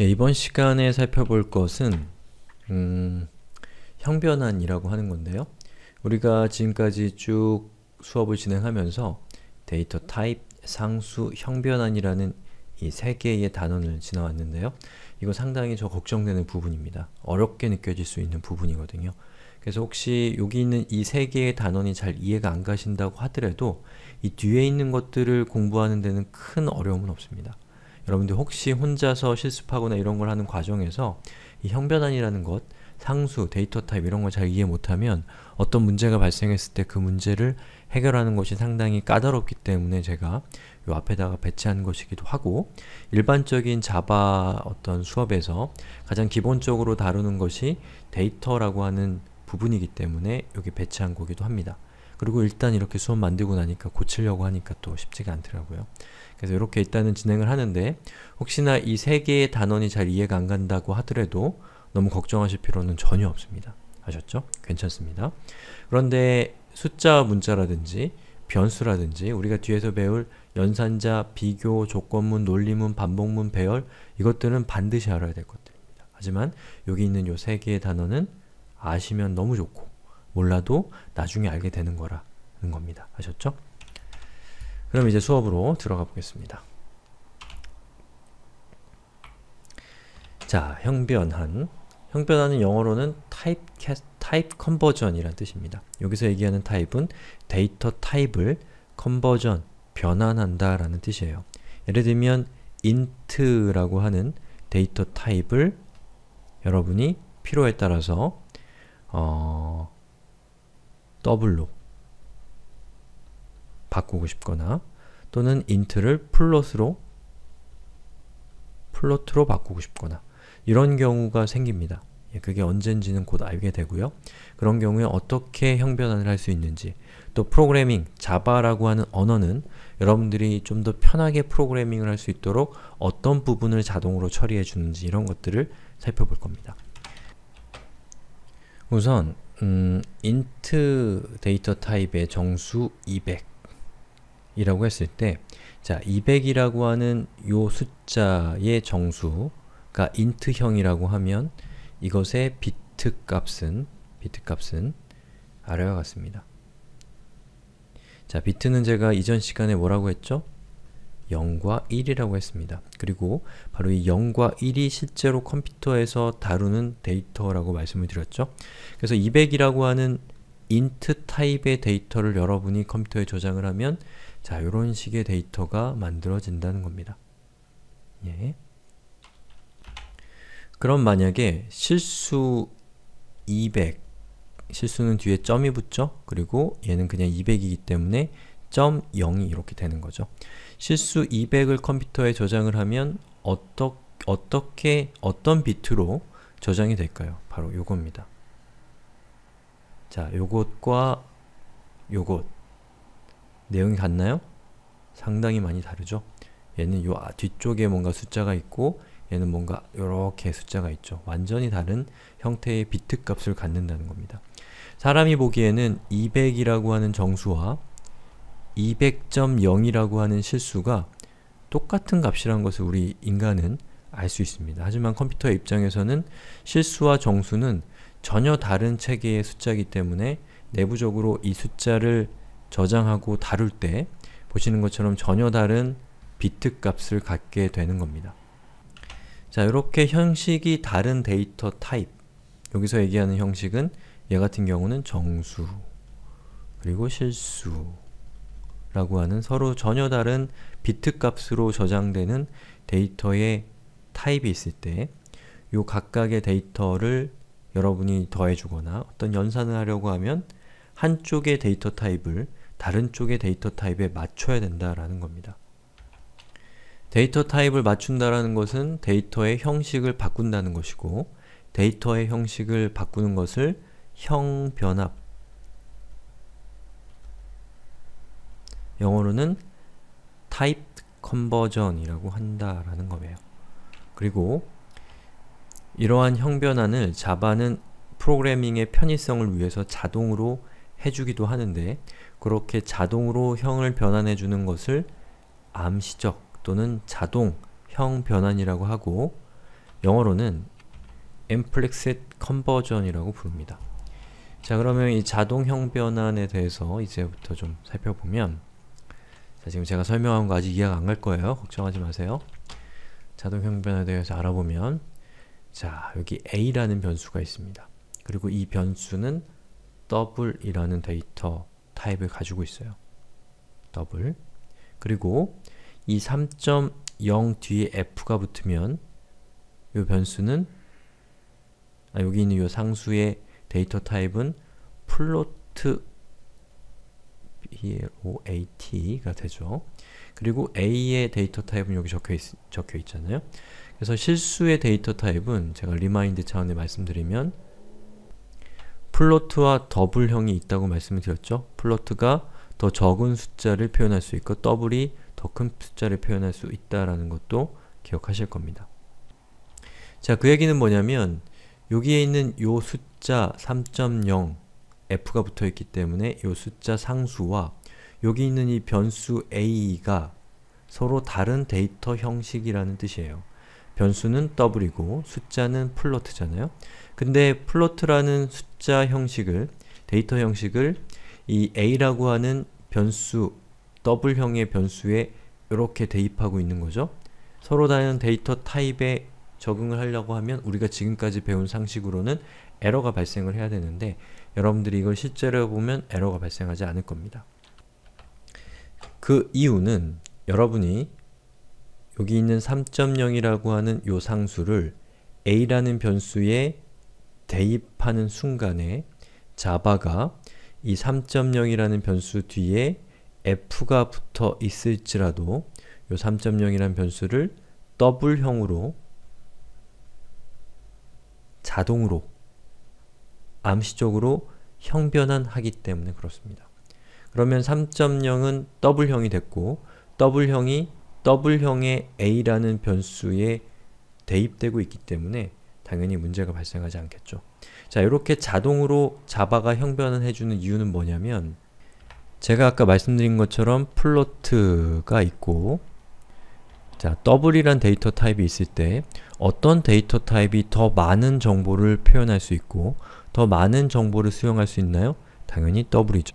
예, 이번 시간에 살펴볼 것은 음, 형변환이라고 하는 건데요. 우리가 지금까지 쭉 수업을 진행하면서 데이터 타입, 상수, 형변환이라는 이 세 개의 단원을 지나왔는데요. 이거 상당히 저 걱정되는 부분입니다. 어렵게 느껴질 수 있는 부분이거든요. 그래서 혹시 여기 있는 이 세 개의 단원이 잘 이해가 안 가신다고 하더라도 이 뒤에 있는 것들을 공부하는 데는 큰 어려움은 없습니다. 여러분들 혹시 혼자서 실습하거나 이런 걸 하는 과정에서 이 형변환이라는 것, 상수, 데이터 타입 이런 걸 잘 이해 못하면 어떤 문제가 발생했을 때 그 문제를 해결하는 것이 상당히 까다롭기 때문에 제가 이 앞에다가 배치한 것이기도 하고 일반적인 자바 어떤 수업에서 가장 기본적으로 다루는 것이 데이터라고 하는 부분이기 때문에 여기 배치한 거기도 합니다. 그리고 일단 이렇게 수업 만들고 나니까 고치려고 하니까 또 쉽지가 않더라고요. 그래서 이렇게 일단은 진행을 하는데 혹시나 이 세 개의 단원이 잘 이해가 안 간다고 하더라도 너무 걱정하실 필요는 전혀 없습니다. 아셨죠? 괜찮습니다. 그런데 숫자 문자라든지 변수라든지 우리가 뒤에서 배울 연산자, 비교, 조건문, 논리문, 반복문, 배열 이것들은 반드시 알아야 될 것들입니다. 하지만 여기 있는 이 세 개의 단어는 아시면 너무 좋고 몰라도 나중에 알게 되는 거라는 겁니다. 아셨죠? 그럼 이제 수업으로 들어가 보겠습니다. 자, 형변한. 형변하는 영어로는 type, type conversion이란 뜻입니다. 여기서 얘기하는 타입은 데이터 타입을 컨버전, 변환한다 라는 뜻이에요. 예를 들면 int라고 하는 데이터 타입을 여러분이 필요에 따라서 어, 더블로 바꾸고 싶거나 또는 int를 플롯으로 플롯으로 바꾸고 싶거나 이런 경우가 생깁니다. 예, 그게 언젠지는 곧 알게 되고요. 그런 경우에 어떻게 형변환을 할 수 있는지 또 프로그래밍, 자바라고 하는 언어는 여러분들이 좀 더 편하게 프로그래밍을 할 수 있도록 어떤 부분을 자동으로 처리해 주는지 이런 것들을 살펴볼 겁니다. 우선 음, int 데이터 타입의 정수 200 이라고 했을 때 자, 200이라고 하는 요 숫자의 정수가 인트형이라고 하면 이것의 비트 값은 비트 값은 아래와 같습니다. 자, 비트는 제가 이전 시간에 뭐라고 했죠? 0과 1이라고 했습니다. 그리고 바로 이 0과 1이 실제로 컴퓨터에서 다루는 데이터라고 말씀을 드렸죠. 그래서 200이라고 하는 i 인트 타입의 데이터를 여러분이 컴퓨터에 저장을 하면 자, 이런 식의 데이터가 만들어진다는 겁니다. 예. 그럼 만약에 실수 200 실수는 뒤에 점이 붙죠? 그리고 얘는 그냥 200이기 때문에 점 0이 이렇게 되는 거죠. 실수 200을 컴퓨터에 저장을 하면 어떠, 어떻게 어떤 비트로 저장이 될까요? 바로 요겁니다. 자, 요것과 요것 내용이 같나요? 상당히 많이 다르죠? 얘는 요 아, 뒤쪽에 뭔가 숫자가 있고 얘는 뭔가 이렇게 숫자가 있죠. 완전히 다른 형태의 비트 값을 갖는다는 겁니다. 사람이 보기에는 200이라고 하는 정수와 200.0이라고 하는 실수가 똑같은 값이란 것을 우리 인간은 알 수 있습니다. 하지만 컴퓨터의 입장에서는 실수와 정수는 전혀 다른 체계의 숫자이기 때문에 내부적으로 이 숫자를 저장하고 다룰 때 보시는 것처럼 전혀 다른 비트 값을 갖게 되는 겁니다. 자, 이렇게 형식이 다른 데이터 타입 여기서 얘기하는 형식은 얘 같은 경우는 정수 그리고 실수 라고 하는 서로 전혀 다른 비트 값으로 저장되는 데이터의 타입이 있을 때요 각각의 데이터를 여러분이 더해주거나 어떤 연산을 하려고 하면 한쪽의 데이터 타입을 다른 쪽의 데이터 타입에 맞춰야 된다라는 겁니다. 데이터 타입을 맞춘다라는 것은 데이터의 형식을 바꾼다는 것이고 데이터의 형식을 바꾸는 것을 형변합 영어로는 type conversion이라고 한다라는 거예요. 그리고 이러한 형변환을 자바는 프로그래밍의 편의성을 위해서 자동으로 해주기도 하는데 그렇게 자동으로 형을 변환해 주는 것을 암시적 또는 자동 형 변환이라고 하고 영어로는 implicit conversion이라고 부릅니다. 자 그러면 이 자동 형 변환에 대해서 이제부터 좀 살펴보면 자 지금 제가 설명한 거 아직 이해가 안 갈 거예요. 걱정하지 마세요. 자동 형 변환에 대해서 알아보면 자 여기 a라는 변수가 있습니다. 그리고 이 변수는 double이라는 데이터 타입을 가지고 있어요. 더블 그리고 이 3.0 뒤에 f가 붙으면 이 변수는 아, 여기 있는 이 상수의 데이터 타입은 플로트 PLOAT가 되죠. 그리고 A의 데이터 타입은 여기 적혀, 있, 적혀 있잖아요. 그래서 실수의 데이터 타입은 제가 리마인드 차원에 말씀드리면 플로트와 더블형이 있다고 말씀을 드렸죠? 플로트가 더 적은 숫자를 표현할 수 있고 더블이 더 큰 숫자를 표현할 수 있다라는 것도 기억하실 겁니다. 자, 그 얘기는 뭐냐면 여기에 있는 요 숫자 3.0 f가 붙어있기 때문에 요 숫자 상수와 여기 있는 이 변수 a가 서로 다른 데이터 형식이라는 뜻이에요. 변수는 더블이고 숫자는 플로트잖아요. 근데 플로트라는 숫자 형식을 데이터 형식을 이 a라고 하는 변수 W형의 변수에 이렇게 대입하고 있는 거죠. 서로 다른 데이터 타입에 적응을 하려고 하면 우리가 지금까지 배운 상식으로는 에러가 발생을 해야 되는데 여러분들이 이걸 실제로 보면 에러가 발생하지 않을 겁니다. 그 이유는 여러분이 여기 있는 3.0이라고 하는 요 상수를 a라는 변수에 대입하는 순간에 자바가 이 3.0이라는 변수 뒤에 f가 붙어 있을지라도 이 3.0이라는 변수를 W형으로 자동으로 암시적으로 형변환하기 때문에 그렇습니다. 그러면 3.0은 W형이 됐고 W형이 W형의 A라는 변수에 대입되고 있기 때문에 당연히 문제가 발생하지 않겠죠. 자, 이렇게 자동으로 자바가 형변을 해주는 이유는 뭐냐면 제가 아까 말씀드린 것처럼 플로트가 있고 자, 더블이란 데이터 타입이 있을 때 어떤 데이터 타입이 더 많은 정보를 표현할 수 있고 더 많은 정보를 수용할 수 있나요? 당연히 더블이죠.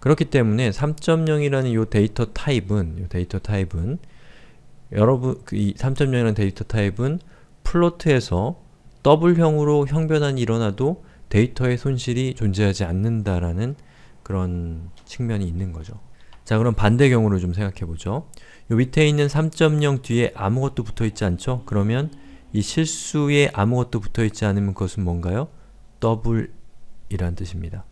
그렇기 때문에 3.0이라는 이 데이터 타입은 이 데이터 타입은 여러분 그 이 3.0이라는 데이터 타입은 플로트에서 더블형으로 형변환이 일어나도 데이터의 손실이 존재하지 않는다라는 그런 측면이 있는 거죠. 자 그럼 반대 경우를 좀 생각해보죠. 요 밑에 있는 3.0 뒤에 아무것도 붙어있지 않죠? 그러면 이 실수에 아무것도 붙어있지 않으면 그것은 뭔가요? 더블이란 뜻입니다.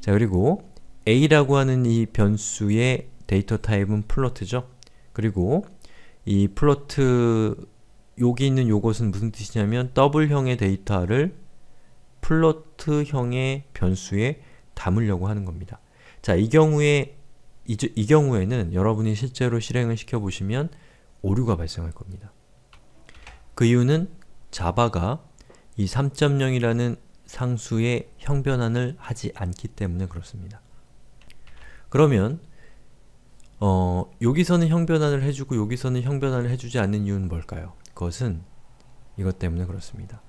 자 그리고 a라고 하는 이 변수의 데이터 타입은 플로트죠. 그리고 이 플로트 여기 있는 요것은 무슨 뜻이냐면 더블형의 데이터를 플로트형의 변수에 담으려고 하는 겁니다. 자, 이 경우에 이, 이 경우에는 여러분이 실제로 실행을 시켜 보시면 오류가 발생할 겁니다. 그 이유는 자바가 이 3.0이라는 상수의 형변환을 하지 않기 때문에 그렇습니다. 그러면 어, 여기서는 형변환을 해주고 여기서는 형변환을 해주지 않는 이유는 뭘까요? 것은 이것 때문에 그렇습니다.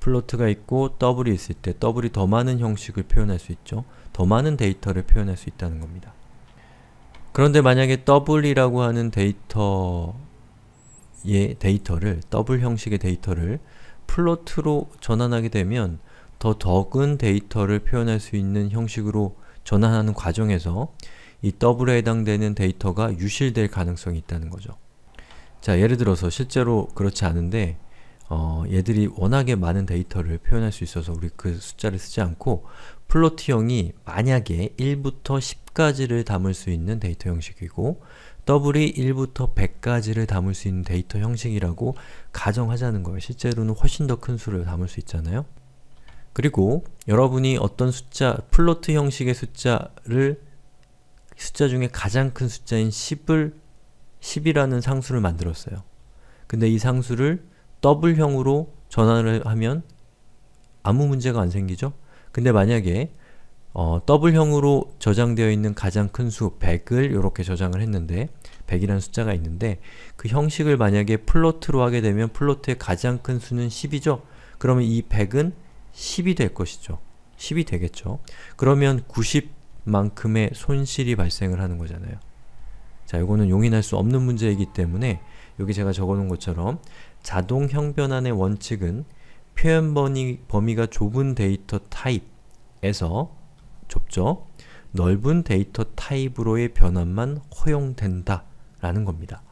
플로트가 있고 더블이 있을 때 더블이 더 많은 형식을 표현할 수 있죠. 더 많은 데이터를 표현할 수 있다는 겁니다. 그런데 만약에 더블이라고 하는 데이터의 데이터를 더블 형식의 데이터를 플로트로 전환하게 되면 더 적은 데이터를 표현할 수 있는 형식으로 전환하는 과정에서 이 더블에 해당되는 데이터가 유실될 가능성이 있다는 거죠. 자, 예를 들어서 실제로 그렇지 않은데 어, 얘들이 워낙에 많은 데이터를 표현할 수 있어서 우리 그 숫자를 쓰지 않고 플로트형이 만약에 1부터 10까지를 담을 수 있는 데이터 형식이고 더블이 1부터 100까지를 담을 수 있는 데이터 형식이라고 가정하자는 거예요. 실제로는 훨씬 더 큰 수를 담을 수 있잖아요. 그리고 여러분이 어떤 숫자, 플로트 형식의 숫자를 숫자 중에 가장 큰 숫자인 10을 10이라는 상수를 만들었어요. 근데 이 상수를 더블형으로 전환을 하면 아무 문제가 안 생기죠? 근데 만약에 어, 블형으로 저장되어 있는 가장 큰 수 100을 이렇게 저장을 했는데 100이라는 숫자가 있는데 그 형식을 만약에 플로트로 하게 되면 플로트의 가장 큰 수는 10이죠? 그러면 이 100은 10이 될 것이죠. 10이 되겠죠. 그러면 90만큼의 손실이 발생을 하는 거잖아요. 자, 이거는 용인할 수 없는 문제이기 때문에 여기 제가 적어놓은 것처럼 자동 형변환의 원칙은 표현 범위, 범위가 좁은 데이터 타입에서 좁죠? 넓은 데이터 타입으로의 변환만 허용된다 라는 겁니다.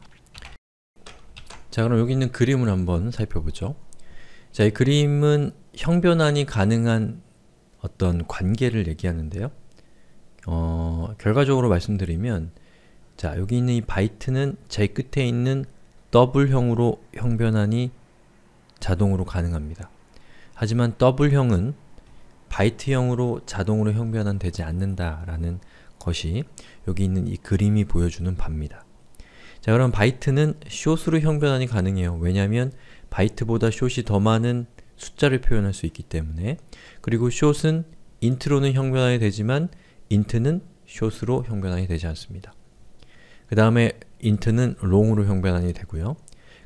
자 그럼 여기 있는 그림을 한번 살펴보죠. 자이 그림은 형변환이 가능한 어떤 관계를 얘기하는데요. 어, 결과적으로 말씀드리면 자, 여기 있는 이 바이트는 제일 끝에 있는 더블형으로 형변환이 자동으로 가능합니다. 하지만 더블형은 바이트형으로 자동으로 형변환되지 않는다라는 것이 여기 있는 이 그림이 보여주는 바입니다. 자 그럼 바이트는 숏으로 형변환이 가능해요. 왜냐하면 바이트보다 숏이 더 많은 숫자를 표현할 수 있기 때문에 그리고 숏은 인트로는 형변환이 되지만 인트는 숏으로 형변환이 되지 않습니다. 그 다음에 int는 long으로 형변환이 되고요.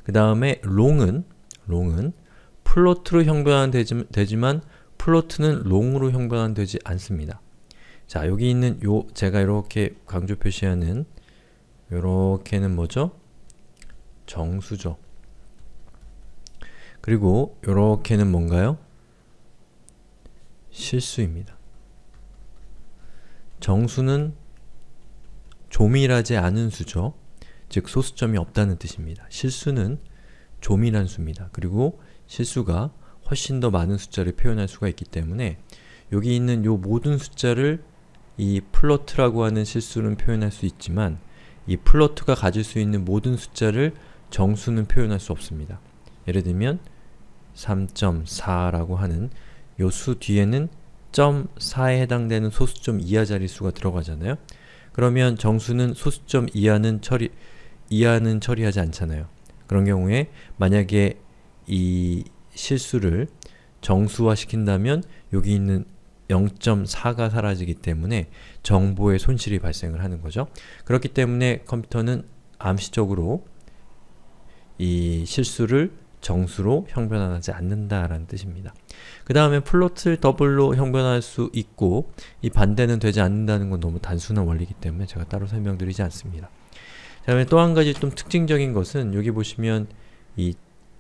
그 다음에 long은 long은 플로트로 형변환되지, 만 플로트는 long으로 형변환되지 않습니다. 자, 여기 있는 요 제가 이렇게 강조 표시하는 요렇게는 뭐죠? 정수죠. 그리고 요렇게는 뭔가요? 실수입니다. 정수는 조밀하지 않은 수죠. 즉 소수점이 없다는 뜻입니다. 실수는 조밀한 수입니다. 그리고 실수가 훨씬 더 많은 숫자를 표현할 수가 있기 때문에 여기 있는 요 모든 숫자를 이 플러트라고 하는 실수는 표현할 수 있지만 이 플러트가 가질 수 있는 모든 숫자를 정수는 표현할 수 없습니다. 예를 들면 3.4라고 하는 요 수 뒤에는 .4에 해당되는 소수점 이하 자릿수가 들어가잖아요. 그러면 정수는 소수점 이하는 처리 이하는 처리하지 않잖아요. 그런 경우에 만약에 이 실수를 정수화시킨다면 여기 있는 0.4가 사라지기 때문에 정보의 손실이 발생을 하는 거죠. 그렇기 때문에 컴퓨터는 암시적으로 이 실수를 정수로 형변환하지 않는다라는 뜻입니다. 그 다음에 플롯을 더블로 형변할 수 있고 이 반대는 되지 않는다는 건 너무 단순한 원리이기 때문에 제가 따로 설명드리지 않습니다. 그 다음에 또 한 가지 좀 특징적인 것은 여기 보시면 이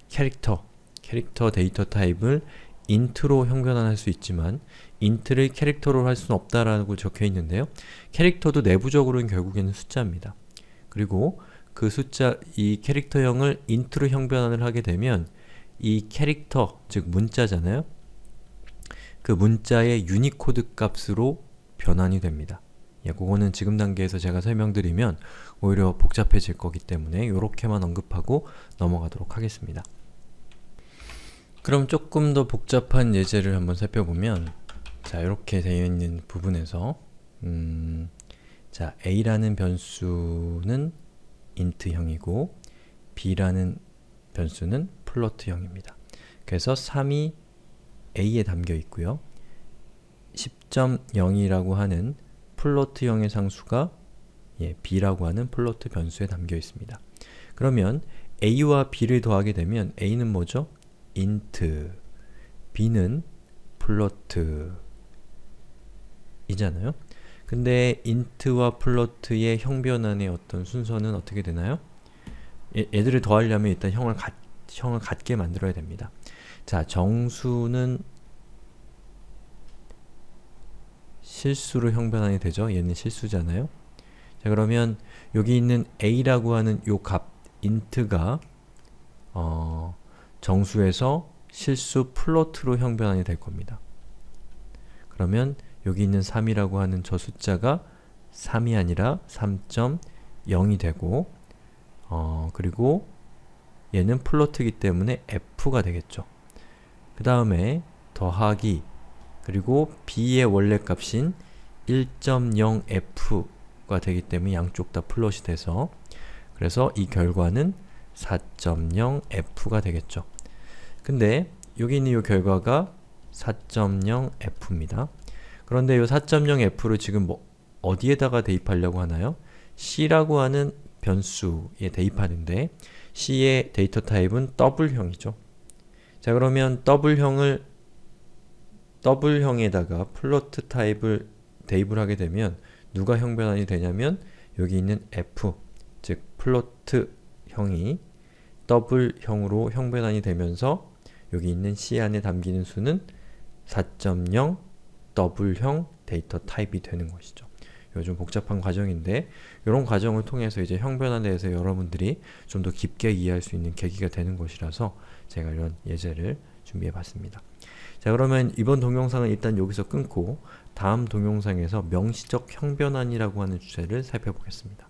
캐릭터, 캐릭터 데이터 타입을 인트로 형변환할 수 있지만 인트를 캐릭터로 할 수는 없다라고 적혀 있는데요. 캐릭터도 내부적으로는 결국에는 숫자입니다. 그리고 그 숫자 이 캐릭터형을 인트로 형변을 환 하게 되면 이 캐릭터, 즉 문자잖아요? 그 문자의 유니코드 값으로 변환이 됩니다. 예, 그거는 지금 단계에서 제가 설명드리면 오히려 복잡해질 거기 때문에 이렇게만 언급하고 넘어가도록 하겠습니다. 그럼 조금 더 복잡한 예제를 한번 살펴보면 자, 이렇게 되어 있는 부분에서 음, 자, a라는 변수는 인트형이고 b라는 변수는 플로트형입니다. 그래서 3이 a에 담겨 있고요. 10.0이라고 하는 플로트형의 상수가 예, b라고 하는 플로트 변수에 담겨 있습니다. 그러면 a와 b를 더하게 되면 a는 뭐죠? int, b는 플로트 이잖아요. 근데 i n t 와 f l o a t 의형 변환의 어떤 순서는 어떻게 되나요? 예, 얘들을 더하려면 일단 형을, 가, 형을 같게 만들어야 됩니다. 자, 정수는 실수로 형 변환이 되죠? 얘는 실수잖아요? 자, 그러면 여기 있는 a라고 하는 요 값, 인트가 어, 정수에서 실수 플로트로 형 변환이 될 겁니다. 그러면 여기 있는 3이라고 하는 저 숫자가 3이 아니라 3.0이 되고 어, 그리고 얘는 플로트기 때문에 f가 되겠죠. 그 다음에 더하기 그리고 b의 원래 값인 1.0f가 되기 때문에 양쪽 다 플롯이 돼서 그래서 이 결과는 4.0f가 되겠죠. 근데 여기 있는 이 결과가 4.0f입니다. 그런데 이 4.0f를 지금 뭐 어디에다가 대입하려고 하나요? c라고 하는 변수에 대입하는데 c의 데이터 타입은 W형이죠. 자 그러면 W형을 W형에다가 플로트 타입을 대입을 하게 되면 누가 형변환이 되냐면 여기 있는 f, 즉 플로트 형이 W형으로 형변환이 되면서 여기 있는 C 안에 담기는 수는 더블형 데이터 타입이 되는 것이죠. 요즘 복잡한 과정인데 이런 과정을 통해서 이제 형변화에 대해서 여러분들이 좀 더 깊게 이해할 수 있는 계기가 되는 것이라서 제가 이런 예제를 준비해 봤습니다. 자 그러면 이번 동영상은 일단 여기서 끊고 다음 동영상에서 명시적 형변환이라고 하는 주제를 살펴보겠습니다.